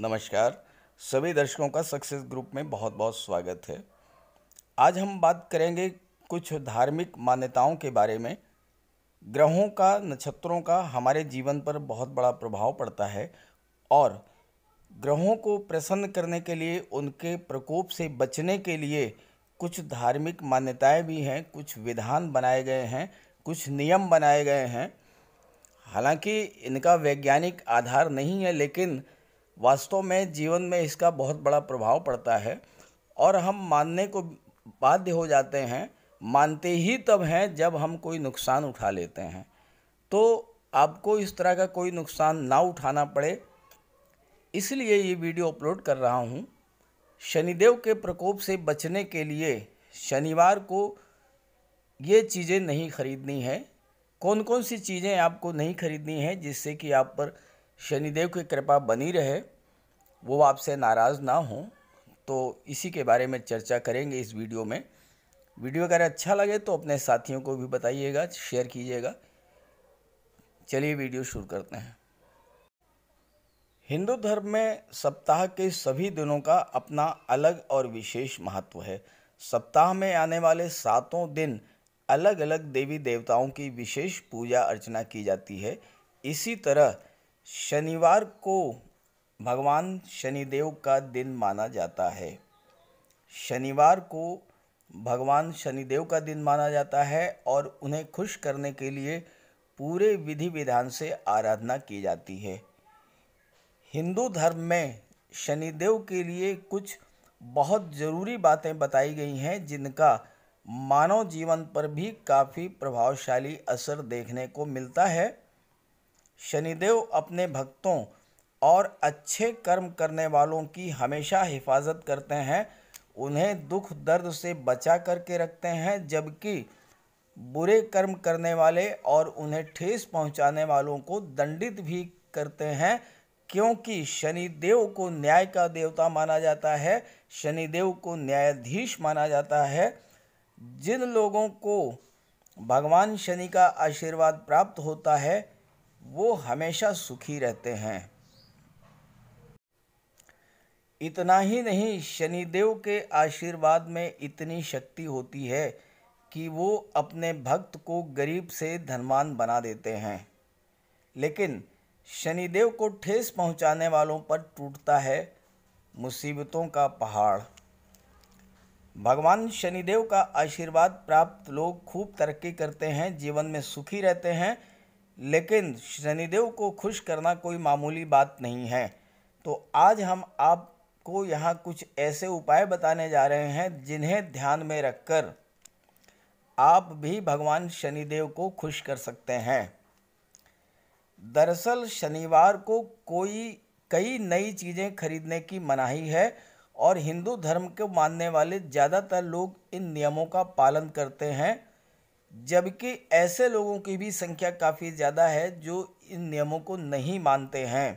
नमस्कार सभी दर्शकों का सक्सेस ग्रुप में बहुत बहुत स्वागत है आज हम बात करेंगे कुछ धार्मिक मान्यताओं के बारे में ग्रहों का नक्षत्रों का हमारे जीवन पर बहुत बड़ा प्रभाव पड़ता है और ग्रहों को प्रसन्न करने के लिए उनके प्रकोप से बचने के लिए कुछ धार्मिक मान्यताएं भी हैं कुछ विधान बनाए गए हैं कुछ नियम बनाए गए हैं हालांकि इनका वैज्ञानिक आधार नहीं है लेकिन वास्तव में जीवन में इसका बहुत बड़ा प्रभाव पड़ता है और हम मानने को बाध्य हो जाते हैं मानते ही तब हैं जब हम कोई नुकसान उठा लेते हैं तो आपको इस तरह का कोई नुकसान ना उठाना पड़े इसलिए ये वीडियो अपलोड कर रहा हूँ शनिदेव के प्रकोप से बचने के लिए शनिवार को ये चीज़ें नहीं खरीदनी है कौन कौन सी चीज़ें आपको नहीं खरीदनी है जिससे कि आप पर शनिदेव की कृपा बनी रहे वो आपसे नाराज़ ना हों तो इसी के बारे में चर्चा करेंगे इस वीडियो में वीडियो अगर अच्छा लगे तो अपने साथियों को भी बताइएगा शेयर कीजिएगा चलिए वीडियो शुरू करते हैं हिंदू धर्म में सप्ताह के सभी दिनों का अपना अलग और विशेष महत्व है सप्ताह में आने वाले सातों दिन अलग अलग देवी देवताओं की विशेष पूजा अर्चना की जाती है इसी तरह शनिवार को भगवान शनिदेव का दिन माना जाता है शनिवार को भगवान शनिदेव का दिन माना जाता है और उन्हें खुश करने के लिए पूरे विधि विधान से आराधना की जाती है हिंदू धर्म में शनिदेव के लिए कुछ बहुत ज़रूरी बातें बताई गई हैं जिनका मानव जीवन पर भी काफ़ी प्रभावशाली असर देखने को मिलता है शनिदेव अपने भक्तों और अच्छे कर्म करने वालों की हमेशा हिफाजत करते हैं उन्हें दुख दर्द से बचा करके रखते हैं जबकि बुरे कर्म करने वाले और उन्हें ठेस पहुंचाने वालों को दंडित भी करते हैं क्योंकि शनिदेव को न्याय का देवता माना जाता है शनिदेव को न्यायाधीश माना जाता है जिन लोगों को भगवान शनि का आशीर्वाद प्राप्त होता है वो हमेशा सुखी रहते हैं इतना ही नहीं शनिदेव के आशीर्वाद में इतनी शक्ति होती है कि वो अपने भक्त को गरीब से धनवान बना देते हैं लेकिन शनिदेव को ठेस पहुंचाने वालों पर टूटता है मुसीबतों का पहाड़ भगवान शनिदेव का आशीर्वाद प्राप्त लोग खूब तरक्की करते हैं जीवन में सुखी रहते हैं लेकिन शनिदेव को खुश करना कोई मामूली बात नहीं है तो आज हम आपको यहाँ कुछ ऐसे उपाय बताने जा रहे हैं जिन्हें ध्यान में रखकर आप भी भगवान शनिदेव को खुश कर सकते हैं दरअसल शनिवार को कोई कई नई चीज़ें खरीदने की मनाही है और हिंदू धर्म के मानने वाले ज़्यादातर लोग इन नियमों का पालन करते हैं जबकि ऐसे लोगों की भी संख्या काफ़ी ज़्यादा है जो इन नियमों को नहीं मानते हैं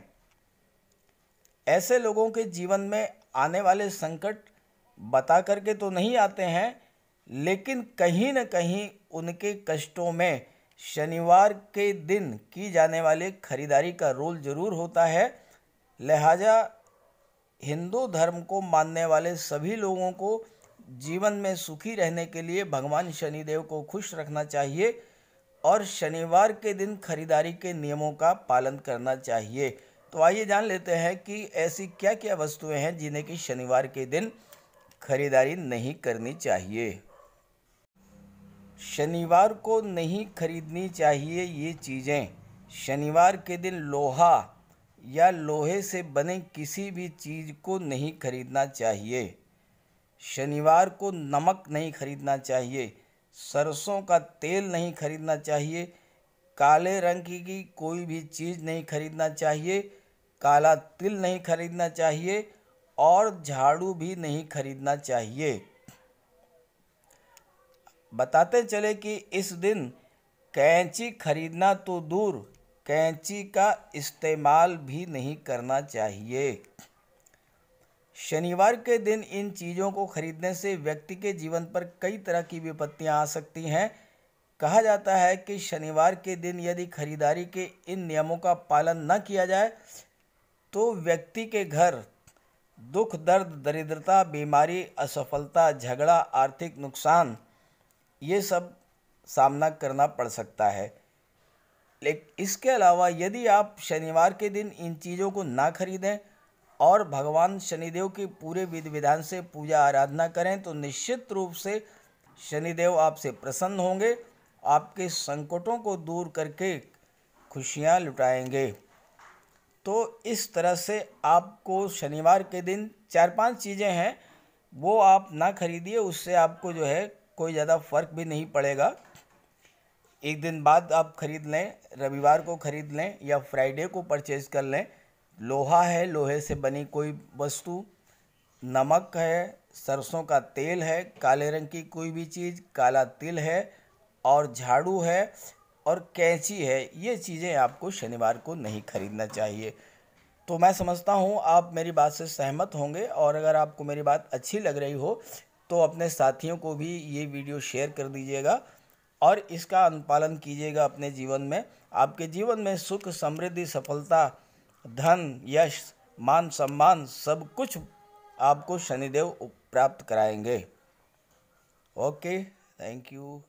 ऐसे लोगों के जीवन में आने वाले संकट बता करके तो नहीं आते हैं लेकिन कहीं न कहीं उनके कष्टों में शनिवार के दिन की जाने वाली खरीदारी का रोल ज़रूर होता है लिहाजा हिंदू धर्म को मानने वाले सभी लोगों को जीवन में सुखी रहने के लिए भगवान शनिदेव को खुश रखना चाहिए और शनिवार के दिन खरीदारी के नियमों का पालन करना चाहिए तो आइए जान लेते हैं कि ऐसी क्या क्या वस्तुएं हैं जिन्हें कि शनिवार के दिन खरीदारी नहीं करनी चाहिए शनिवार को नहीं खरीदनी चाहिए ये चीज़ें शनिवार के दिन लोहा या लोहे से बने किसी भी चीज़ को नहीं खरीदना चाहिए शनिवार को नमक नहीं खरीदना चाहिए सरसों का तेल नहीं खरीदना चाहिए काले रंग की, की कोई भी चीज़ नहीं खरीदना चाहिए काला तिल नहीं खरीदना चाहिए और झाड़ू भी नहीं खरीदना चाहिए बताते चले कि इस दिन कैंची खरीदना तो दूर कैंची का इस्तेमाल भी नहीं करना चाहिए शनिवार के दिन इन चीज़ों को खरीदने से व्यक्ति के जीवन पर कई तरह की विपत्तियां आ सकती हैं कहा जाता है कि शनिवार के दिन यदि खरीदारी के इन नियमों का पालन न किया जाए तो व्यक्ति के घर दुख दर्द दरिद्रता बीमारी असफलता झगड़ा आर्थिक नुकसान ये सब सामना करना पड़ सकता है लेकिन इसके अलावा यदि आप शनिवार के दिन इन चीज़ों को ना खरीदें और भगवान शनिदेव की पूरे विधि विधान से पूजा आराधना करें तो निश्चित रूप से शनिदेव आपसे प्रसन्न होंगे आपके संकटों को दूर करके खुशियाँ लुटाएंगे तो इस तरह से आपको शनिवार के दिन चार पांच चीज़ें हैं वो आप ना खरीदिए उससे आपको जो है कोई ज़्यादा फ़र्क भी नहीं पड़ेगा एक दिन बाद आप ख़रीद लें रविवार को ख़रीद लें या फ्राइडे को परचेज़ कर लें लोहा है लोहे से बनी कोई वस्तु नमक है सरसों का तेल है काले रंग की कोई भी चीज़ काला तिल है और झाड़ू है और कैंची है ये चीज़ें आपको शनिवार को नहीं खरीदना चाहिए तो मैं समझता हूँ आप मेरी बात से सहमत होंगे और अगर आपको मेरी बात अच्छी लग रही हो तो अपने साथियों को भी ये वीडियो शेयर कर दीजिएगा और इसका अनुपालन कीजिएगा अपने जीवन में आपके जीवन में सुख समृद्धि सफलता धन यश मान सम्मान सब कुछ आपको शनिदेव प्राप्त कराएंगे ओके थैंक यू